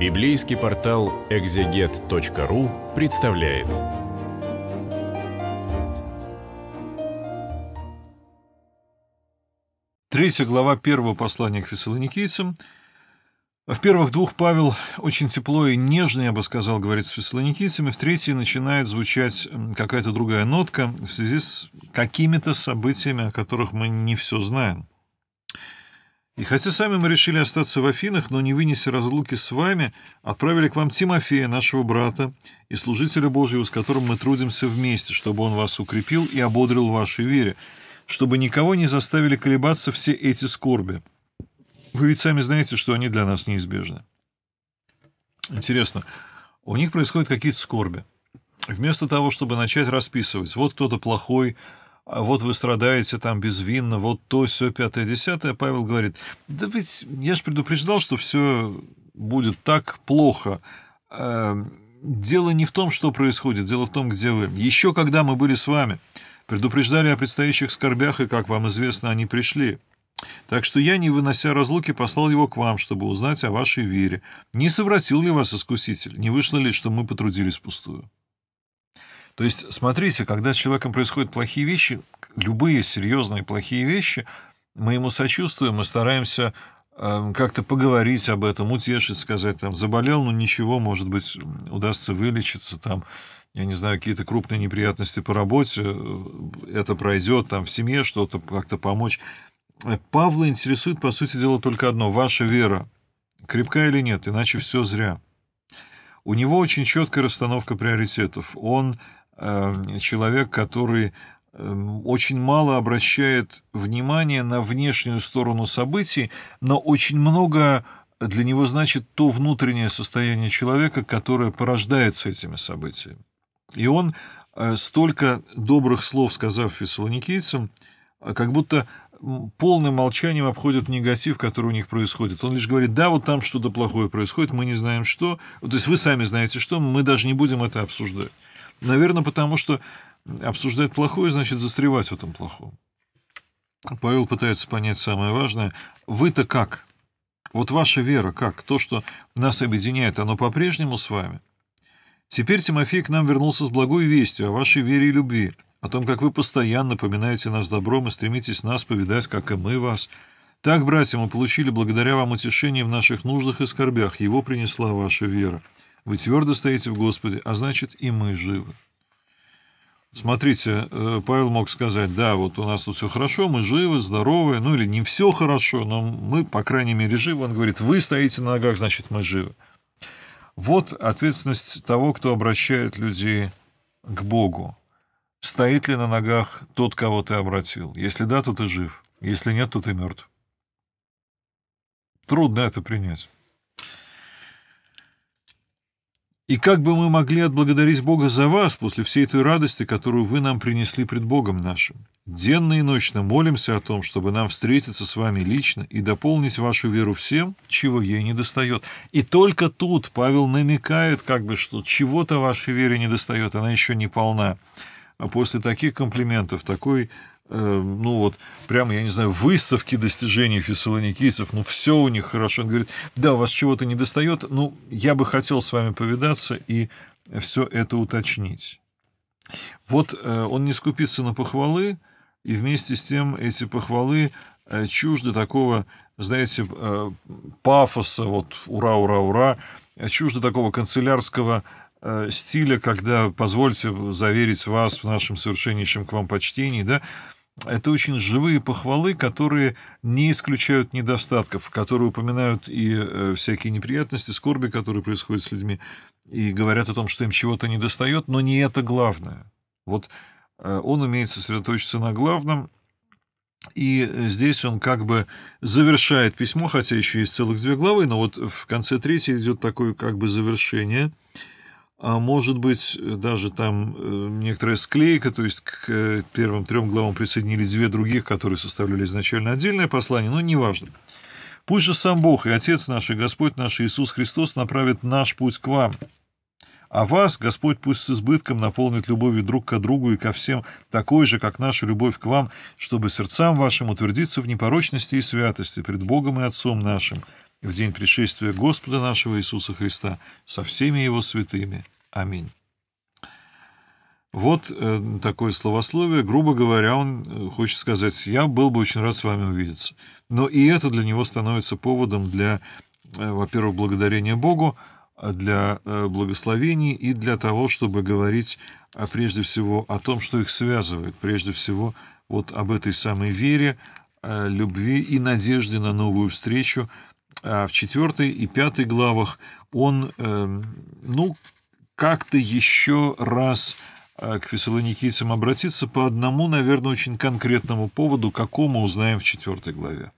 Библейский портал экзегет.ру представляет. Третья глава первого послания к фессалоникийцам. В первых двух Павел очень тепло и нежно, я бы сказал, говорит с фессалоникийцами. В третьей начинает звучать какая-то другая нотка в связи с какими-то событиями, о которых мы не все знаем. И хотя сами мы решили остаться в Афинах, но не вынеся разлуки с вами, отправили к вам Тимофея, нашего брата, и служителя Божьего, с которым мы трудимся вместе, чтобы он вас укрепил и ободрил в вашей вере, чтобы никого не заставили колебаться все эти скорби. Вы ведь сами знаете, что они для нас неизбежны. Интересно, у них происходят какие-то скорби. Вместо того, чтобы начать расписывать, вот кто-то плохой, а вот вы страдаете там безвинно, вот то, все, пятое, десятое, Павел говорит, да ведь я же предупреждал, что все будет так плохо. Эм, дело не в том, что происходит, дело в том, где вы. Еще когда мы были с вами, предупреждали о предстоящих скорбях, и, как вам известно, они пришли. Так что я, не вынося разлуки, послал его к вам, чтобы узнать о вашей вере. Не совратил ли вас искуситель? Не вышло ли, что мы потрудились пустую?» То есть, смотрите, когда с человеком происходят плохие вещи, любые серьезные плохие вещи, мы ему сочувствуем мы стараемся эм, как-то поговорить об этом, утешить, сказать, там, заболел, но ну, ничего, может быть, удастся вылечиться, там, я не знаю, какие-то крупные неприятности по работе, э, это пройдет, там, в семье что-то как-то помочь. Э, Павла интересует, по сути дела, только одно – ваша вера. Крепка или нет, иначе все зря. У него очень четкая расстановка приоритетов. Он Э, человек, который эм, очень мало обращает внимание на внешнюю сторону событий, но очень много для него значит то внутреннее состояние человека, которое порождается этими событиями. И он, э, столько добрых слов сказав фессалоникийцам, э, как будто полным молчанием обходит негатив, который у них происходит. Он лишь говорит, да, вот там что-то плохое происходит, мы не знаем что. То есть вы сами знаете что, мы даже не будем это обсуждать. Наверное, потому что обсуждать плохое значит застревать в этом плохом. Павел пытается понять самое важное. Вы-то как? Вот ваша вера как? То, что нас объединяет, оно по-прежнему с вами? Теперь Тимофей к нам вернулся с благой вестью о вашей вере и любви, о том, как вы постоянно поминаете нас добром и стремитесь нас повидать, как и мы вас. Так, братья, мы получили благодаря вам утешение в наших нуждах и скорбях. Его принесла ваша вера. Вы твердо стоите в Господе, а значит, и мы живы. Смотрите, э, Павел мог сказать, да, вот у нас тут все хорошо, мы живы, здоровы, ну или не все хорошо, но мы, по крайней мере, живы. Он говорит, вы стоите на ногах, значит, мы живы. Вот ответственность того, кто обращает людей к Богу. Стоит ли на ногах тот, кого ты обратил? Если да, то ты жив. Если нет, то ты мертв. Трудно это принять. И как бы мы могли отблагодарить Бога за вас после всей той радости, которую вы нам принесли пред Богом нашим? Денно и ночно молимся о том, чтобы нам встретиться с вами лично и дополнить вашу веру всем, чего ей не достает. И только тут Павел намекает, как бы, что чего-то вашей вере не достает, она еще не полна. А после таких комплиментов, такой Э, ну вот, прямо, я не знаю, выставки достижений фессалоникийцев, ну все у них хорошо. Он говорит, да, вас чего-то не достает, ну я бы хотел с вами повидаться и все это уточнить. Вот э, он не скупится на похвалы, и вместе с тем эти похвалы э, чужды такого, знаете, пафоса, вот ура, ура, ура, чужды такого канцелярского стиля, когда, позвольте заверить вас в нашем совершеннейшем к вам почтении, да, это очень живые похвалы, которые не исключают недостатков, которые упоминают и э, всякие неприятности, скорби, которые происходят с людьми, и говорят о том, что им чего-то недостает, но не это главное. Вот э, он умеет сосредоточиться на главном, и э, здесь он как бы завершает письмо, хотя еще есть целых две главы, но вот в конце третьей идет такое как бы завершение – а может быть, э, даже там э, некоторая склейка, то есть к э, первым трем главам присоединились две других, которые составляли изначально отдельное послание, но неважно. Пусть же сам Бог и Отец наш, и Господь наш Иисус Христос направит наш путь к вам. А вас Господь пусть с избытком наполнит любовью друг к другу и ко всем, такой же, как наша любовь к вам, чтобы сердцам вашим утвердиться в непорочности и святости пред Богом и Отцом нашим – в день пришествия Господа нашего Иисуса Христа со всеми Его святыми. Аминь. Вот э, такое словословие. Грубо говоря, он э, хочет сказать, я был бы очень рад с вами увидеться. Но и это для него становится поводом для, э, во-первых, благодарения Богу, а для благословений и для того, чтобы говорить а, прежде всего о том, что их связывает, прежде всего вот об этой самой вере, любви и надежде на новую встречу – а в четвертой и пятой главах он, эм, ну, как-то еще раз э, к фессалоникийцам обратиться по одному, наверное, очень конкретному поводу, какому узнаем в четвертой главе.